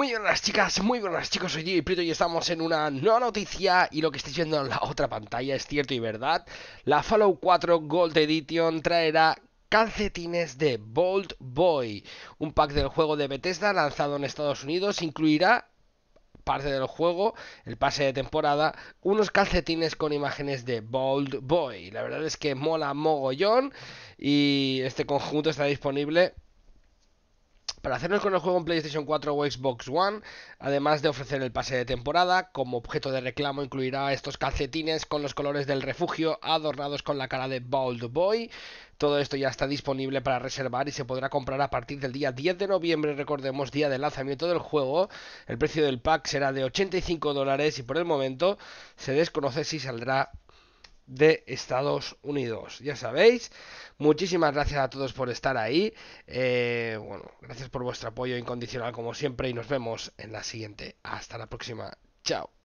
Muy buenas chicas, muy buenas chicos, soy y y estamos en una nueva noticia y lo que estáis viendo en la otra pantalla es cierto y verdad. La Fallout 4 Gold Edition traerá calcetines de Bold Boy, un pack del juego de Bethesda lanzado en Estados Unidos, incluirá parte del juego, el pase de temporada, unos calcetines con imágenes de Bold Boy. La verdad es que mola mogollón y este conjunto está disponible para hacernos con el juego en PlayStation 4 o Xbox One, además de ofrecer el pase de temporada, como objeto de reclamo incluirá estos calcetines con los colores del refugio adornados con la cara de Bald Boy. Todo esto ya está disponible para reservar y se podrá comprar a partir del día 10 de noviembre, recordemos, día de lanzamiento del juego. El precio del pack será de 85 dólares y por el momento se desconoce si saldrá de Estados Unidos. Ya sabéis, muchísimas gracias a todos por estar ahí. Eh, bueno, gracias por vuestro apoyo incondicional como siempre y nos vemos en la siguiente. Hasta la próxima. Chao.